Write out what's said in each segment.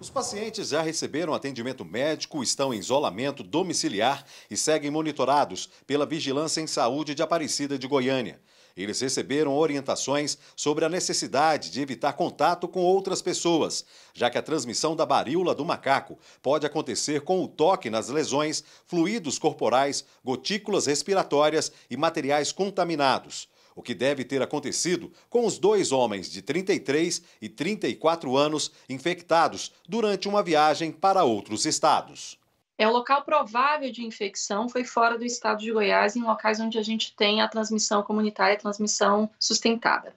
Os pacientes já receberam atendimento médico, estão em isolamento domiciliar e seguem monitorados pela Vigilância em Saúde de Aparecida de Goiânia. Eles receberam orientações sobre a necessidade de evitar contato com outras pessoas, já que a transmissão da varíola do macaco pode acontecer com o toque nas lesões, fluidos corporais, gotículas respiratórias e materiais contaminados o que deve ter acontecido com os dois homens de 33 e 34 anos infectados durante uma viagem para outros estados. É o local provável de infecção foi fora do estado de Goiás, em locais onde a gente tem a transmissão comunitária, a transmissão sustentada.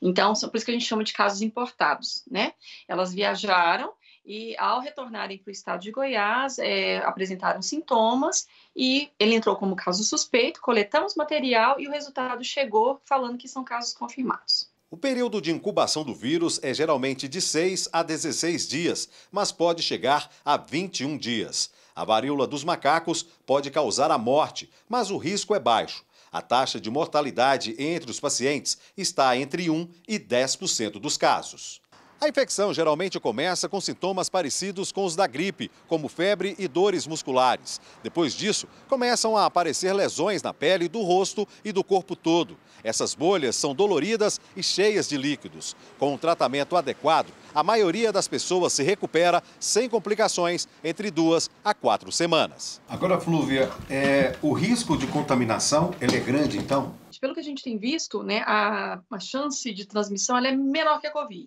Então, por isso que a gente chama de casos importados, né? Elas viajaram e ao retornarem para o estado de Goiás, é, apresentaram sintomas e ele entrou como caso suspeito, coletamos material e o resultado chegou falando que são casos confirmados. O período de incubação do vírus é geralmente de 6 a 16 dias, mas pode chegar a 21 dias. A varíola dos macacos pode causar a morte, mas o risco é baixo. A taxa de mortalidade entre os pacientes está entre 1 e 10% dos casos. A infecção geralmente começa com sintomas parecidos com os da gripe, como febre e dores musculares. Depois disso, começam a aparecer lesões na pele do rosto e do corpo todo. Essas bolhas são doloridas e cheias de líquidos. Com um tratamento adequado, a maioria das pessoas se recupera sem complicações entre duas a quatro semanas. Agora, Flúvia, é, o risco de contaminação ele é grande, então? Pelo que a gente tem visto, né, a, a chance de transmissão é menor que a Covid.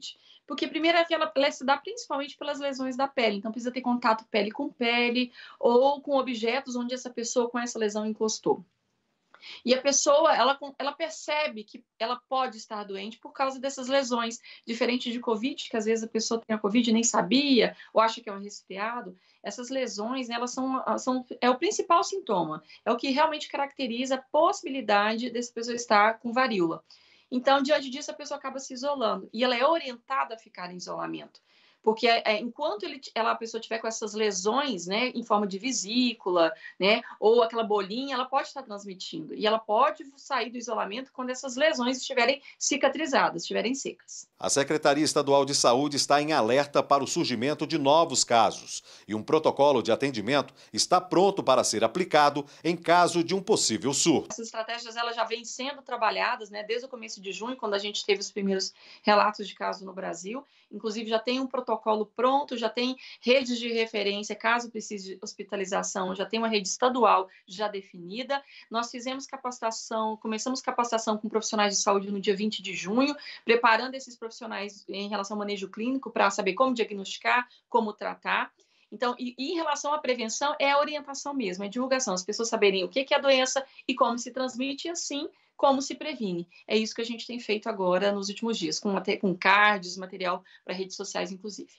Porque primeiro é ela, ela é se dá principalmente pelas lesões da pele, então precisa ter contato pele com pele ou com objetos onde essa pessoa com essa lesão encostou. E a pessoa, ela, ela percebe que ela pode estar doente por causa dessas lesões, diferente de Covid, que às vezes a pessoa tem a Covid e nem sabia, ou acha que é um resfriado. Essas lesões, né, elas são, são, é o principal sintoma, é o que realmente caracteriza a possibilidade dessa pessoa estar com varíola. Então, diante disso, a pessoa acaba se isolando e ela é orientada a ficar em isolamento. Porque é, é enquanto ele, ela, a pessoa tiver com essas lesões, né, em forma de vesícula, né, ou aquela bolinha, ela pode estar transmitindo. E ela pode sair do isolamento quando essas lesões estiverem cicatrizadas, estiverem secas. A Secretaria Estadual de Saúde está em alerta para o surgimento de novos casos e um protocolo de atendimento está pronto para ser aplicado em caso de um possível surto. Essas estratégias elas já vêm sendo trabalhadas né, desde o começo de junho, quando a gente teve os primeiros relatos de casos no Brasil. Inclusive, já tem um protocolo pronto, já tem redes de referência, caso precise de hospitalização, já tem uma rede estadual já definida. Nós fizemos capacitação, começamos capacitação com profissionais de saúde no dia 20 de junho, preparando esses profissionais profissionais em relação ao manejo clínico para saber como diagnosticar, como tratar. Então, e, e, em relação à prevenção, é a orientação mesmo, é a divulgação, as pessoas saberem o que, que é a doença e como se transmite, e assim como se previne. É isso que a gente tem feito agora nos últimos dias, com, com cards, material para redes sociais, inclusive.